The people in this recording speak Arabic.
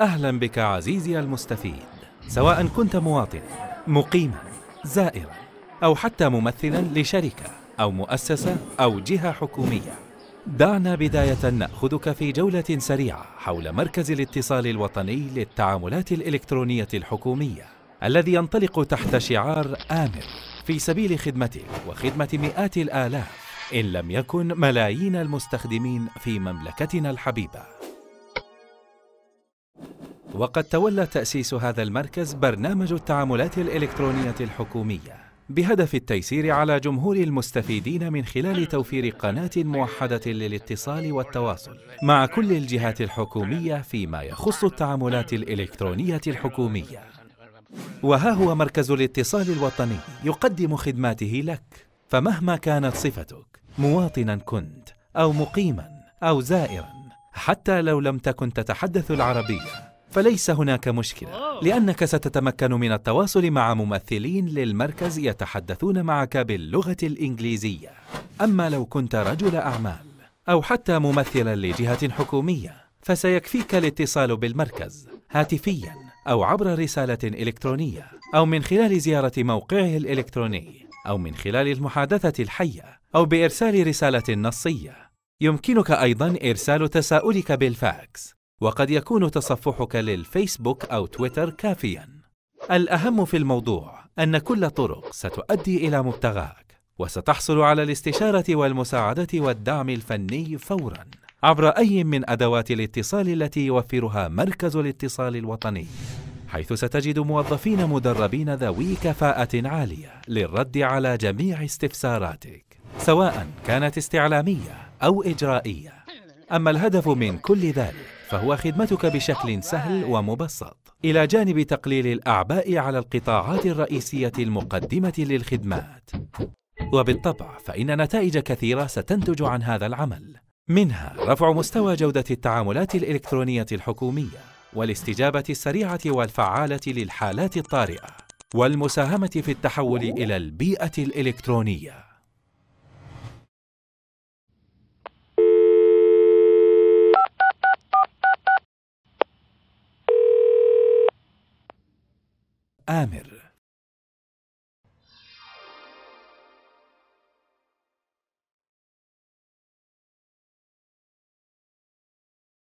أهلا بك عزيزي المستفيد سواء كنت مواطنا مقيما زائرا أو حتى ممثلا لشركة أو مؤسسة أو جهة حكومية دعنا بداية نأخذك في جولة سريعة حول مركز الاتصال الوطني للتعاملات الإلكترونية الحكومية الذي ينطلق تحت شعار آمر في سبيل خدمتك وخدمة مئات الآلاف إن لم يكن ملايين المستخدمين في مملكتنا الحبيبة وقد تولى تأسيس هذا المركز برنامج التعاملات الإلكترونية الحكومية بهدف التيسير على جمهور المستفيدين من خلال توفير قناة موحدة للاتصال والتواصل مع كل الجهات الحكومية فيما يخص التعاملات الإلكترونية الحكومية وها هو مركز الاتصال الوطني يقدم خدماته لك فمهما كانت صفتك مواطنا كنت أو مقيما أو زائرا حتى لو لم تكن تتحدث العربية فليس هناك مشكلة لأنك ستتمكن من التواصل مع ممثلين للمركز يتحدثون معك باللغة الإنجليزية أما لو كنت رجل أعمال أو حتى ممثلا لجهة حكومية فسيكفيك الاتصال بالمركز هاتفيا أو عبر رسالة إلكترونية أو من خلال زيارة موقعه الإلكتروني أو من خلال المحادثة الحية أو بإرسال رسالة نصية يمكنك أيضا إرسال تساؤلك بالفاكس وقد يكون تصفحك للفيسبوك أو تويتر كافياً. الأهم في الموضوع أن كل طرق ستؤدي إلى مبتغاك، وستحصل على الاستشارة والمساعدة والدعم الفني فوراً عبر أي من أدوات الاتصال التي يوفرها مركز الاتصال الوطني. حيث ستجد موظفين مدربين ذوي كفاءة عالية للرد على جميع استفساراتك، سواء كانت استعلامية أو إجرائية. أما الهدف من كل ذلك فهو خدمتك بشكل سهل ومبسط إلى جانب تقليل الأعباء على القطاعات الرئيسية المقدمة للخدمات وبالطبع فإن نتائج كثيرة ستنتج عن هذا العمل منها رفع مستوى جودة التعاملات الإلكترونية الحكومية والاستجابة السريعة والفعالة للحالات الطارئة والمساهمة في التحول إلى البيئة الإلكترونية آمر